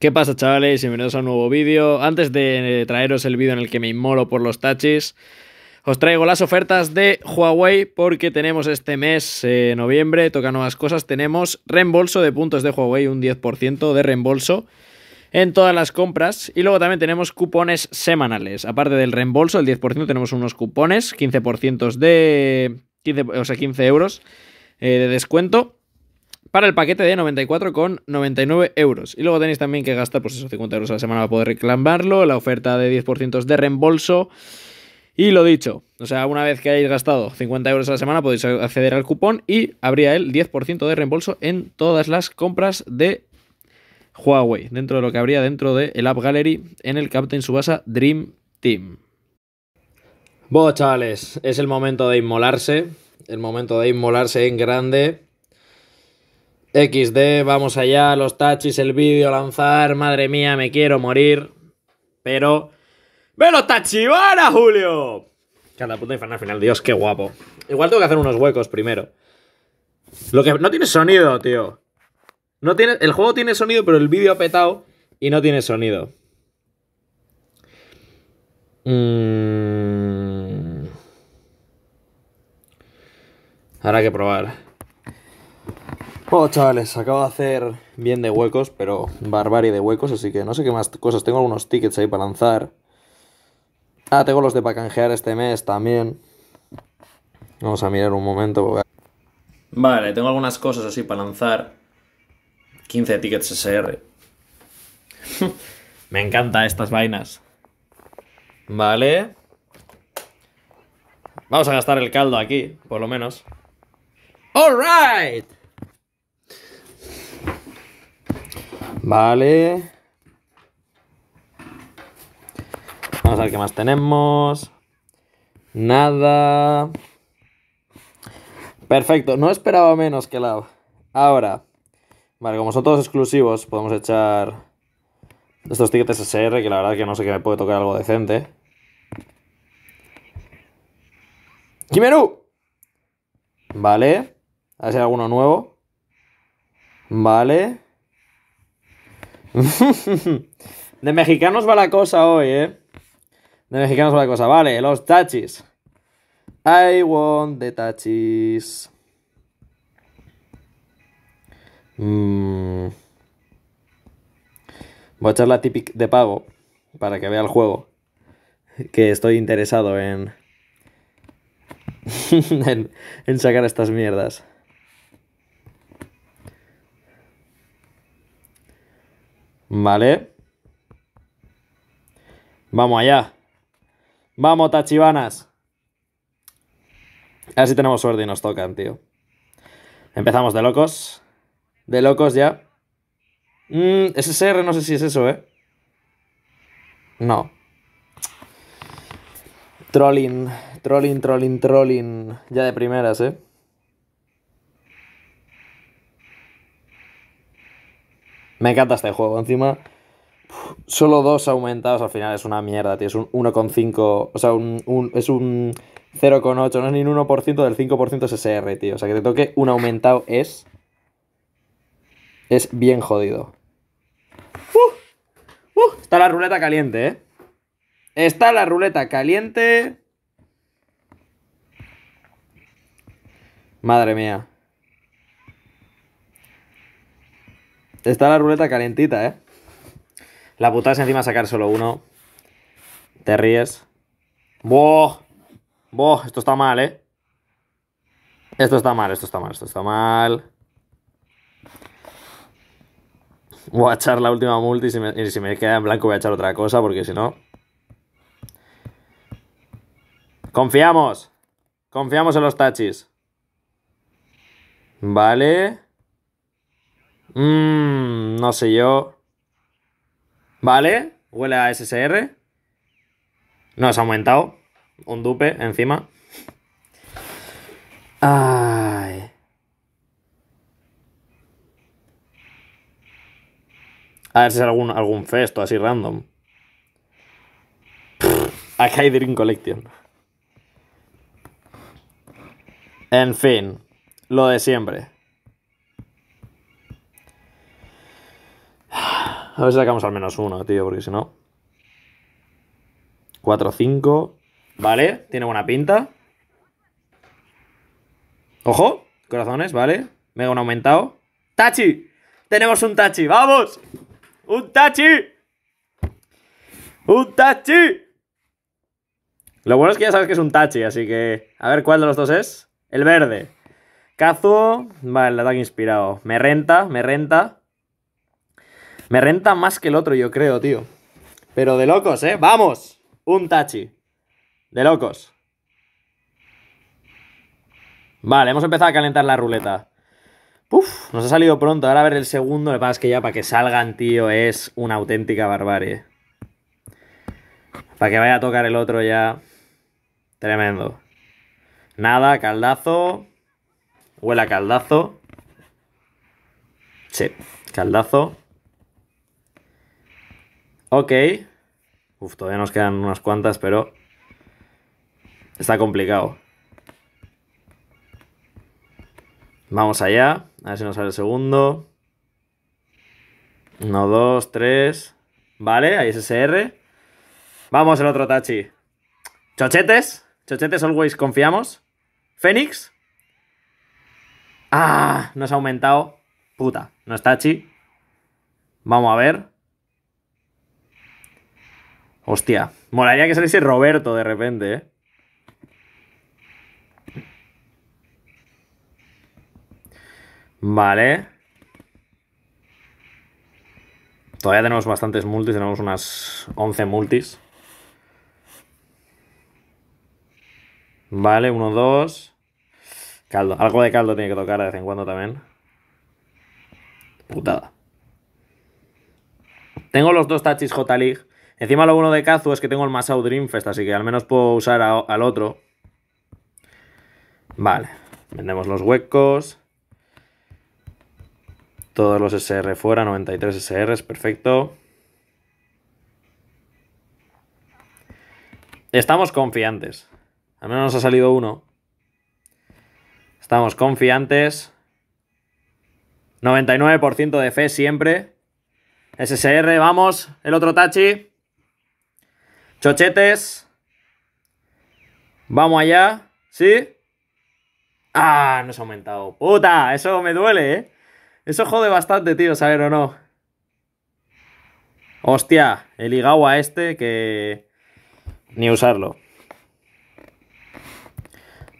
¿Qué pasa chavales? Bienvenidos a un nuevo vídeo. Antes de traeros el vídeo en el que me inmolo por los tachis, os traigo las ofertas de Huawei porque tenemos este mes, eh, noviembre, toca nuevas cosas, tenemos reembolso de puntos de Huawei, un 10% de reembolso en todas las compras y luego también tenemos cupones semanales. Aparte del reembolso, el 10% tenemos unos cupones, 15% de... 15, o sea, 15 euros eh, de descuento para el paquete de 94,99 euros. Y luego tenéis también que gastar pues esos 50 euros a la semana para poder reclamarlo, la oferta de 10% de reembolso. Y lo dicho, o sea, una vez que hayáis gastado 50 euros a la semana podéis acceder al cupón y habría el 10% de reembolso en todas las compras de Huawei, dentro de lo que habría dentro del el App Gallery en el Captain Subasa Dream Team. Bueno, chavales, es el momento de inmolarse, el momento de inmolarse en grande XD, vamos allá, los tachis, el vídeo, lanzar, madre mía, me quiero morir. Pero... ¡Velo Tachibana, Julio! Cada puta infernal al final, Dios, qué guapo. Igual tengo que hacer unos huecos primero. Lo que... No tiene sonido, tío. No tiene... El juego tiene sonido, pero el vídeo ha petado y no tiene sonido. Mmm... Habrá que probar. Bueno, chavales, acabo de hacer bien de huecos, pero barbarie de huecos, así que no sé qué más cosas. Tengo algunos tickets ahí para lanzar. Ah, tengo los de para canjear este mes también. Vamos a mirar un momento. Vale, tengo algunas cosas así para lanzar. 15 tickets SR. Me encantan estas vainas. Vale. Vamos a gastar el caldo aquí, por lo menos. right! Vale. Vamos a ver qué más tenemos. Nada. Perfecto, no esperaba menos que la... Ahora. Vale, como son todos exclusivos, podemos echar estos tickets SR, que la verdad que no sé qué me puede tocar algo decente. ¡Kimeru! Vale. A ver si hay alguno nuevo. Vale. de mexicanos va la cosa hoy, ¿eh? De mexicanos va la cosa. Vale, los tachis. I want the tachis. Mm. Voy a echar la típica de pago para que vea el juego. Que estoy interesado en, en sacar estas mierdas. Vale. Vamos allá. Vamos, Tachibanas, A ver si tenemos suerte y nos tocan, tío. Empezamos de locos. De locos ya. ese mm, SSR no sé si es eso, ¿eh? No. Trolling, trolling, trolling, trolling. Ya de primeras, ¿eh? Me encanta este juego. Encima, solo dos aumentados al final es una mierda, tío. Es un 1,5. O sea, un, es un 0,8. No es ni un 1% del 5% SSR, tío. O sea, que te toque un aumentado es. Es bien jodido. Uh, uh. está la ruleta caliente, ¿eh? Está la ruleta caliente. Madre mía. Está la ruleta calentita, ¿eh? La putada es encima sacar solo uno. Te ríes. ¡Boh! ¡Boh! Esto está mal, ¿eh? Esto está mal, esto está mal, esto está mal. Voy a echar la última multi y si me, y si me queda en blanco voy a echar otra cosa porque si no... Confiamos. Confiamos en los tachis. Vale. Mmm, no sé yo. ¿Vale? Huele a SSR. No, se ha aumentado. Un dupe encima. Ay. A ver si es algún, algún festo así random. A hay Dream Collection. En fin, lo de siempre. A ver si sacamos al menos uno, tío, porque si no... 4, 5... Vale, tiene buena pinta. ¡Ojo! Corazones, vale. Mega un aumentado. ¡Tachi! ¡Tenemos un Tachi! ¡Vamos! ¡Un Tachi! ¡Un Tachi! Lo bueno es que ya sabes que es un Tachi, así que... A ver, ¿cuál de los dos es? El verde. Kazuo. Vale, el ataque inspirado. Me renta, me renta. Me renta más que el otro, yo creo, tío. Pero de locos, ¿eh? ¡Vamos! Un tachi. De locos. Vale, hemos empezado a calentar la ruleta. Uf, nos ha salido pronto. Ahora a ver el segundo. que pasa es que ya para que salgan, tío, es una auténtica barbarie. Para que vaya a tocar el otro ya. Tremendo. Nada, caldazo. Huela caldazo. Sí, caldazo. Ok. Uf, todavía nos quedan unas cuantas, pero está complicado. Vamos allá. A ver si nos sale el segundo. Uno, dos, tres. Vale, ahí es SR. Vamos el otro Tachi. Chochetes. Chochetes always confiamos. Fénix. Ah, nos ha aumentado. Puta, no es Tachi. Vamos a ver. Hostia, molaría que saliese Roberto de repente, ¿eh? Vale. Todavía tenemos bastantes multis, tenemos unas 11 multis. Vale, uno, dos. Caldo. Algo de caldo tiene que tocar de vez en cuando también. Putada. Tengo los dos tachis J-League. Encima lo bueno de Kazu es que tengo el Masao Dreamfest, así que al menos puedo usar al otro. Vale, vendemos los huecos. Todos los SR fuera, 93 es perfecto. Estamos confiantes. Al menos nos ha salido uno. Estamos confiantes. 99% de fe siempre. SSR, vamos. El otro Tachi. Chochetes. Vamos allá. ¿Sí? Ah, ¡No se ha aumentado. Puta, eso me duele, ¿eh? Eso jode bastante, tío, saber o no. Hostia, el a este que... Ni usarlo.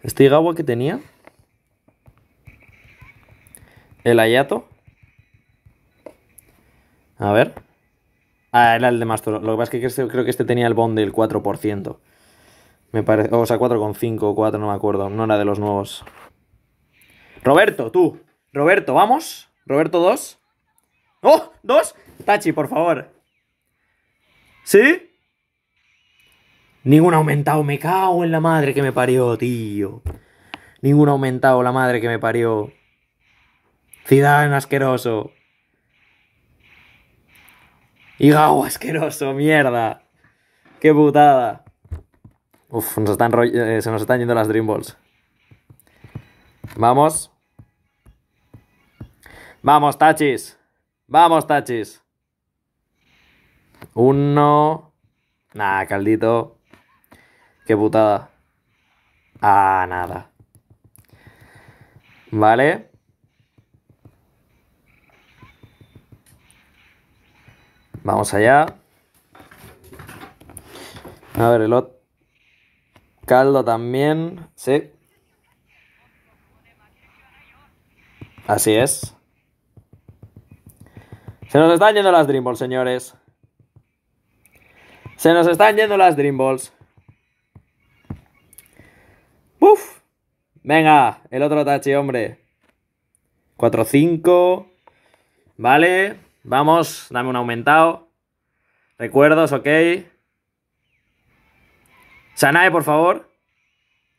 ¿Este Igawa que tenía? ¿El hayato. A ver... Ah, era el de Mastro. Lo que pasa es que este, creo que este tenía el bond del 4%. Me parece. O sea, 4,5 o 4, no me acuerdo. No era de los nuevos. Roberto, tú. Roberto, vamos. Roberto 2. ¡Oh! ¡Dos! Tachi, por favor. ¿Sí? Ningún aumentado. Me cago en la madre que me parió, tío. Ningún aumentado, la madre que me parió. Cidán asqueroso gau, oh, asqueroso, mierda! ¡Qué putada! Uf, eh, se nos están yendo las Dream Balls. Vamos. Vamos, tachis. Vamos, tachis. Uno. Nada, caldito. Qué putada. Ah, nada. Vale. Vamos allá. A ver, el otro. Caldo también, sí. Así es. Se nos están yendo las Dream Balls, señores. Se nos están yendo las Dream Balls. ¡Uf! Venga, el otro tachi, hombre. 4-5. Vale. Vamos, dame un aumentado. Recuerdos, ok. Sanae, por favor.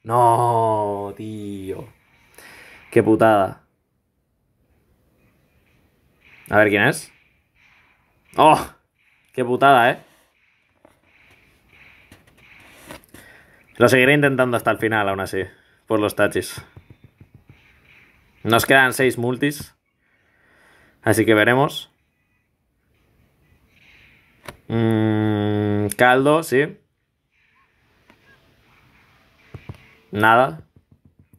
No, tío. Qué putada. A ver quién es. ¡Oh! ¡Qué putada, eh! Lo seguiré intentando hasta el final, aún así. Por los tachis. Nos quedan seis multis. Así que veremos. Mm, caldo, sí. Nada.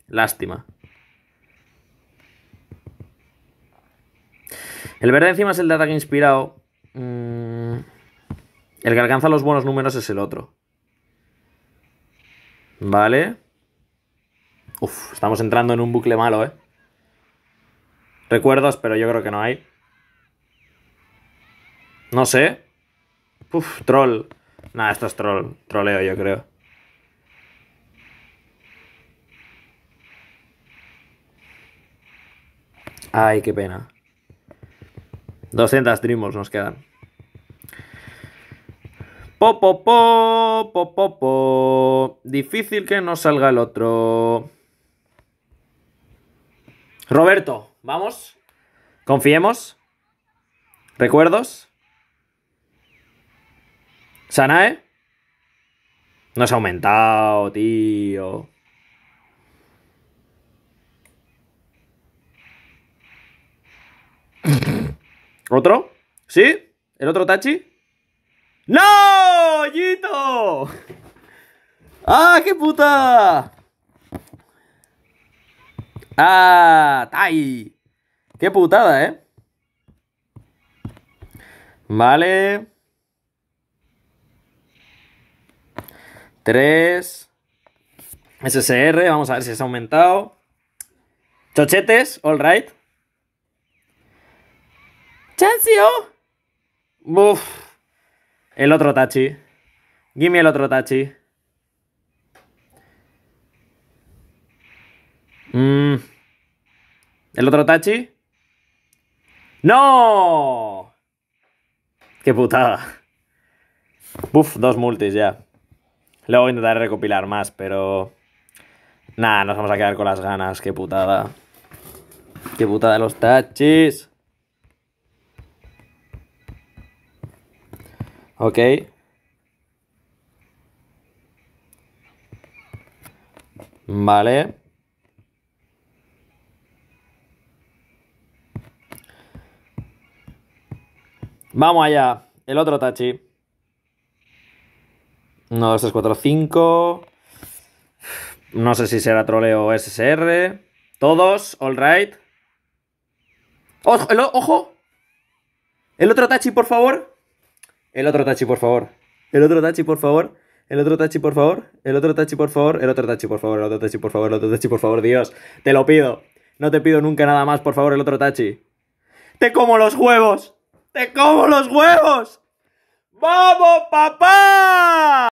Lástima. El verde encima es el de ataque inspirado. Mm, el que alcanza los buenos números es el otro. Vale. Uf, estamos entrando en un bucle malo, ¿eh? Recuerdos, pero yo creo que no hay. No sé. Uf, troll. Nada, esto es troll. Troleo, yo creo. Ay, qué pena. 200 Dreamers nos quedan. Popo, po, po, Difícil que no salga el otro. Roberto, vamos. Confiemos. ¿Recuerdos? Sanae. No se ha aumentado, tío. ¿Otro? ¿Sí? ¿El otro Tachi? ¡No! ¡Yito! ¡Ah, qué puta! ¡Ah! ¡Tai! ¡Qué putada, eh! Vale. 3. SSR, vamos a ver si se ha aumentado. Chochetes, all right. Chancio. buff El otro Tachi. Gimme el otro Tachi. Mmm ¿El otro Tachi? ¡No! ¡Qué putada! buff dos multis ya. Luego intentaré recopilar más, pero... Nada, nos vamos a quedar con las ganas, qué putada. Qué putada los tachis. Ok. Vale. Vamos allá. El otro tachi no 2, 3, 4, 5. No sé si será troleo o SSR. Todos, all right. ¡Ojo! ¡Ojo! El otro tachi, por favor. El otro tachi, por favor. El otro tachi, por favor. El otro tachi, por favor. El otro tachi, por favor. El otro tachi, por favor. El otro tachi, por favor. El otro tachi, por favor. Dios, te lo pido. No te pido nunca nada más, por favor, el otro tachi. ¡Te como los huevos! ¡Te como los huevos! ¡Vamos, papá!